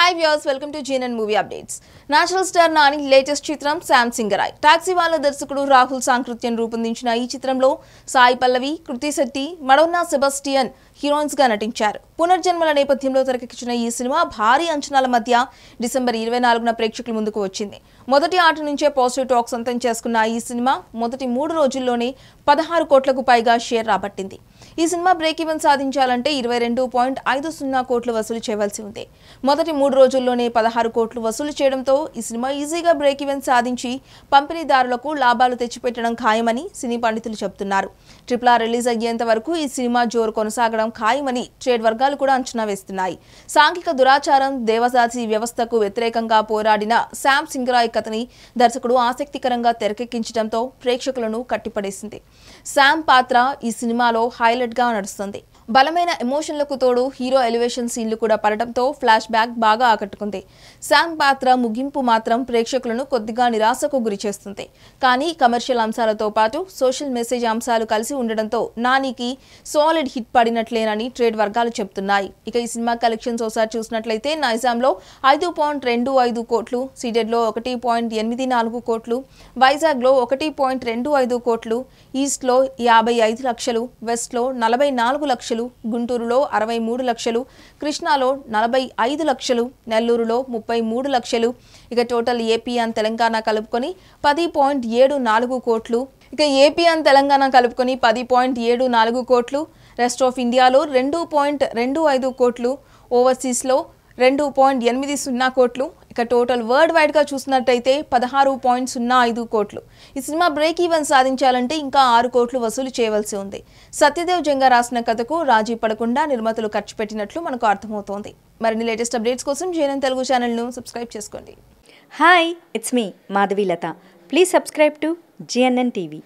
high viewers welcome to జీనన్ movie updates national star Nani latest చిత్రం Sam Singha Roy taxi వాళ్ళ దర్శకుడు రాహుల్ సాంకృత్యం రూపొందించిన ఈ చిత్రంలో సాయి పల్లవి కృతి శెట్టి సెబాస్టియన్ సెబస్టియన్ గా నటించారు పునర్జన్మల నేపథ్యంలో తెరకెక్కించిన ఈ సినిమా భారీ అంచనాల మధ్య డిసెంబర్ ఇరవై నాలుగున ప్రేక్షకుల ముందుకు వచ్చింది మొదటి ఆట నుంచే పాజిటివ్ టాక్ సొంతం చేసుకున్న ఈ సినిమా మొదటి మూడు రోజుల్లోనే పదహారు కోట్లకు పైగా షేర్ రాబట్టింది ఈ సినిమా బ్రేక్ ఈవెన్ సాధించాలంటే ఇరవై రెండు పాయింట్ ఐదు సున్నా కోట్లు వసూలు చేయవలసి ఉంది మొదటి మూడు మూడు రోజుల్లోనే పదహారు కోట్లు వసూలు చేయడంతో ఈ సినిమా ఈజీగా బ్రేక్ ఈవెన్ సాధించి పంపిణీదారులకు లాభాలు తెచ్చిపెట్టడం ఖాయమని సినీ పండితులు చెబుతున్నారు ట్రిపుల్ ఆర్ రిలీజ్ అయ్యేంత వరకు ఈ సినిమా జోరు కొనసాగడం ఖాయమని ట్రేడ్ వర్గాలు కూడా అంచనా వేస్తున్నాయి సాంఘిక దురాచారం దేవదాసి వ్యవస్థకు వ్యతిరేకంగా పోరాడిన శామ్ సింగరాయ్ కథని దర్శకుడు ఆసక్తికరంగా తెరకెక్కించడంతో ప్రేక్షకులను కట్టిపడేసింది శామ్ పాత్ర ఈ సినిమాలో హైలైట్గా నడుస్తుంది బలమైన ఎమోషన్లకు తోడు హీరో ఎలివేషన్ సీన్లు కూడా పడటంతో ఫ్లాష్ బ్యాక్ బాగా బాగా ఆకట్టుకుంది సాంగ్ పాత్ర ముగింపు మాత్రం ప్రేక్షకులను కొద్దిగా నిరాశకు గురి చేస్తుంది కానీ కమర్షియల్ అంశాలతో పాటు సోషల్ మెసేజ్ అంశాలు కలిసి ఉండడంతో నానికి సాలిడ్ హిట్ పడినట్లేనని ట్రేడ్ వర్గాలు చెబుతున్నాయి ఇక ఈ సినిమా కలెక్షన్స్ ఒకసారి చూసినట్లయితే నైజాంలో ఐదు పాయింట్ రెండు ఐదు కోట్లు సీడెడ్లో ఒకటి పాయింట్ ఎనిమిది నాలుగు కోట్లు వైజాగ్లో ఒకటి పాయింట్ రెండు ఐదు కోట్లు ఈస్ట్లో యాభై ఐదు లక్షలు వెస్ట్లో నలభై నాలుగు లక్షలు గుంటూరులో అరవై మూడు లక్షలు కృష్ణాలో నలభై ఐదు లక్షలు నెల్లూరులో ముప్పై మూడు లక్షలు ఇక టోటల్ ఏపీ అండ్ తెలంగాణ కలుపుకొని పది పాయింట్ ఏడు నాలుగు కోట్లు ఇక ఏపీ అండ్ తెలంగాణ కలుపుకొని పది పాయింట్ ఏడు నాలుగు కోట్లు రెస్ట్ ఆఫ్ ఇండియాలో రెండు పాయింట్ రెండు ఐదు కోట్లు ఓవర్సీస్లో రెండు పాయింట్ ఎనిమిది సున్నా కోట్లు ఇక టోటల్ వరల్డ్ వైడ్గా చూసినట్టయితే పదహారు పాయింట్ సున్నా ఐదు కోట్లు ఈ సినిమా బ్రేక్ ఈవెన్ సాధించాలంటే ఇంకా ఆరు కోట్లు వసూలు చేయవలసి ఉంది సత్యదేవ్ జంగా రాసిన కథకు రాజీ పడకుండా నిర్మాతలు ఖర్చు పెట్టినట్లు మనకు అర్థమవుతోంది మరిన్ని లేటెస్ట్ అప్డేట్స్ కోసం జేఎన్ తెలుగు ఛానల్ను సబ్స్క్రైబ్ చేసుకోండి hi it's me Madhavilatha please subscribe to GNN TV